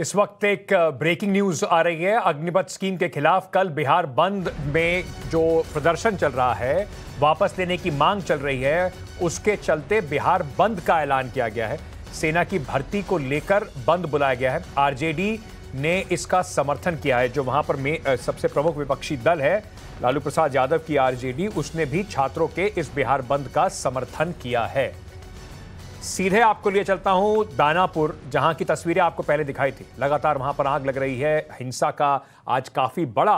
इस वक्त एक ब्रेकिंग न्यूज आ रही है अग्निपथ स्कीम के खिलाफ कल बिहार बंद में जो प्रदर्शन चल रहा है वापस लेने की मांग चल रही है उसके चलते बिहार बंद का ऐलान किया गया है सेना की भर्ती को लेकर बंद बुलाया गया है आरजेडी ने इसका समर्थन किया है जो वहां पर सबसे प्रमुख विपक्षी दल है लालू प्रसाद यादव की आरजेडी उसने भी छात्रों के इस बिहार बंद का समर्थन किया है सीधे आपको लिए चलता हूं दानापुर जहां की तस्वीरें आपको पहले दिखाई थी लगातार वहां पर आग लग रही है हिंसा का आज काफ़ी बड़ा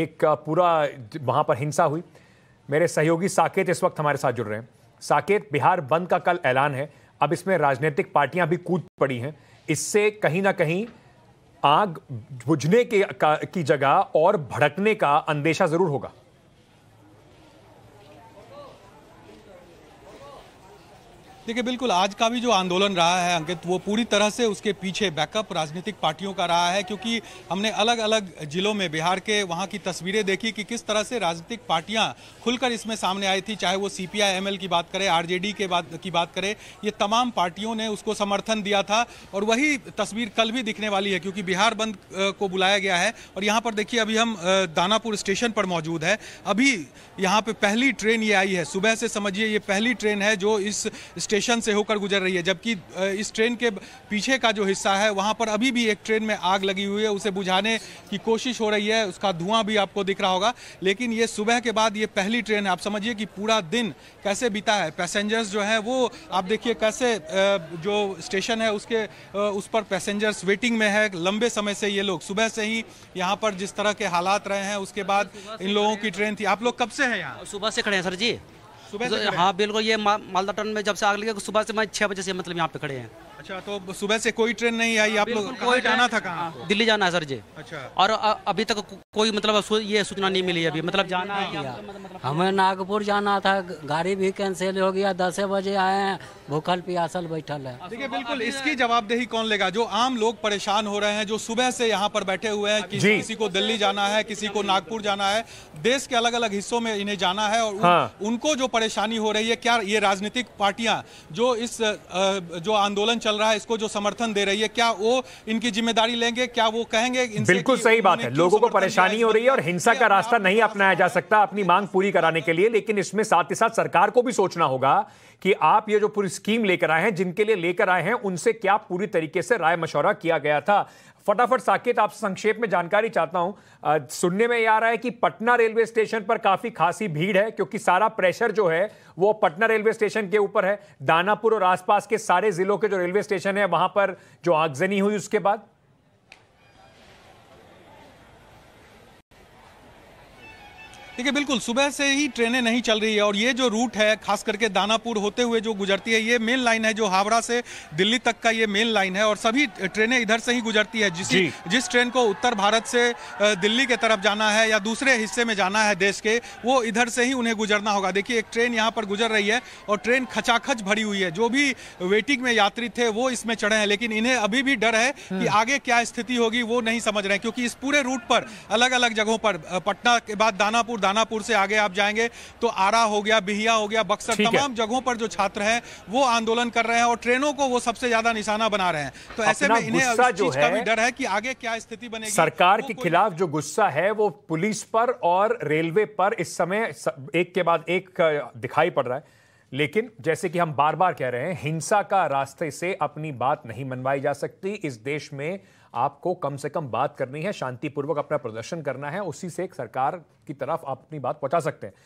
एक पूरा वहां पर हिंसा हुई मेरे सहयोगी साकेत इस वक्त हमारे साथ जुड़ रहे हैं साकेत बिहार बंद का कल ऐलान है अब इसमें राजनीतिक पार्टियां भी कूद पड़ी हैं इससे कहीं ना कहीं आग बुझने के की जगह और भड़कने का अंदेशा ज़रूर होगा देखिए बिल्कुल आज का भी जो आंदोलन रहा है अंकित वो पूरी तरह से उसके पीछे बैकअप राजनीतिक पार्टियों का रहा है क्योंकि हमने अलग अलग जिलों में बिहार के वहाँ की तस्वीरें देखी कि किस तरह से राजनीतिक पार्टियाँ खुलकर इसमें सामने आई थी चाहे वो सी पी की बात करें आर के बात की बात करें ये तमाम पार्टियों ने उसको समर्थन दिया था और वही तस्वीर कल भी दिखने वाली है क्योंकि बिहार बंद को बुलाया गया है और यहाँ पर देखिए अभी हम दानापुर स्टेशन पर मौजूद है अभी यहाँ पर पहली ट्रेन ये आई है सुबह से समझिए ये पहली ट्रेन है जो इस स्टेशन से होकर गुजर रही है जबकि इस ट्रेन के पीछे का जो हिस्सा है वहाँ पर अभी भी एक ट्रेन में आग लगी हुई है उसे बुझाने की कोशिश हो रही है उसका धुआं भी आपको दिख रहा होगा लेकिन ये सुबह के बाद ये पहली ट्रेन है आप समझिए कि पूरा दिन कैसे बीता है पैसेंजर्स जो है वो आप देखिए कैसे जो स्टेशन है उसके उस पर पैसेंजर्स वेटिंग में है लंबे समय से ये लोग सुबह से ही यहाँ पर जिस तरह के हालात रहे हैं उसके बाद इन लोगों की ट्रेन थी आप लोग कब से हैं यहाँ सुबह से खड़े हैं सर जी सुबह तो हाँ बिल्कुल ये मा, मालदा टन में जब से आग लगी सुबह से मैं छः बजे से मतलब यहाँ पे खड़े हैं अच्छा तो सुबह से कोई ट्रेन नहीं आई आप हाँ, लोग कोई जाना था कहाँ हाँ, दिल्ली जाना है सर जी अच्छा और अभी तक कोई मतलब ये सूचना नहीं मिली अभी मतलब जाना है हमें नागपुर जाना था गाड़ी भी कैंसिल हो गया दस बजे आए हैं भूखल प्यासल बैठल है देखिए बिल्कुल इसकी जवाबदेही कौन लेगा जो आम लोग परेशान हो रहे हैं जो सुबह से यहाँ पर बैठे हुए हैं कि किसी को दिल्ली जाना है किसी को नागपुर जाना है देश के अलग अलग हिस्सों में इन्हें जाना है और हाँ। उनको जो परेशानी हो रही है क्या ये राजनीतिक पार्टियां जो इस जो आंदोलन चल चल रहा है इसको जो समर्थन दे रही है क्या वो इनकी जिम्मेदारी लेंगे क्या वो कहेंगे बिल्कुल सही बात है लोगों को परेशानी हो रही है और हिंसा का रास्ता नहीं अपनाया जा सकता अपनी मांग पूरी कराने के लिए लेकिन इसमें साथ ही साथ सरकार को भी सोचना होगा कि आप ये जो पूरी स्कीम लेकर आए हैं जिनके लिए लेकर आए हैं उनसे क्या पूरी तरीके से राय मशवरा किया गया था फटाफट साकेत आप संक्षेप में जानकारी चाहता हूं सुनने में ये आ रहा है कि पटना रेलवे स्टेशन पर काफी खासी भीड़ है क्योंकि सारा प्रेशर जो है वो पटना रेलवे स्टेशन के ऊपर है दानापुर और आसपास के सारे जिलों के जो रेलवे स्टेशन है वहां पर जो आगजनी हुई उसके बाद देखिए बिल्कुल सुबह से ही ट्रेनें नहीं चल रही है और ये जो रूट है खास करके दानापुर होते हुए जो गुजरती है ये मेन लाइन है जो हावड़ा से दिल्ली तक का ये मेन लाइन है और सभी ट्रेनें इधर से ही गुजरती है जिस जिस ट्रेन को उत्तर भारत से दिल्ली के तरफ जाना है या दूसरे हिस्से में जाना है देश के वो इधर से ही उन्हें गुजरना होगा देखिए एक ट्रेन यहाँ पर गुजर रही है और ट्रेन खचाखच भरी हुई है जो भी वेटिंग में यात्री थे वो इसमें चढ़े हैं लेकिन इन्हें अभी भी डर है कि हम्म। आगे क्या स्थिति होगी वो नहीं समझ रहे क्योंकि इस पूरे रूट पर अलग अलग जगहों पर पटना के बाद दानापुर दानापुर से आगे आप जाएंगे तो आरा हो गया बिहिया हो गया बक्सर तमाम जगहों पर जो छात्र हैं वो आंदोलन कर रहे हैं और ट्रेनों को वो सबसे ज्यादा निशाना बना रहे हैं तो ऐसे में इन्हें जो है भी डर है कि आगे क्या स्थिति बनेगी सरकार के खिलाफ जो गुस्सा है वो पुलिस पर और रेलवे पर इस समय एक के बाद एक दिखाई पड़ रहा है लेकिन जैसे कि हम बार बार कह रहे हैं हिंसा का रास्ते से अपनी बात नहीं मनवाई जा सकती इस देश में आपको कम से कम बात करनी है शांतिपूर्वक अपना प्रदर्शन करना है उसी से एक सरकार की तरफ आप अपनी बात पहुंचा सकते हैं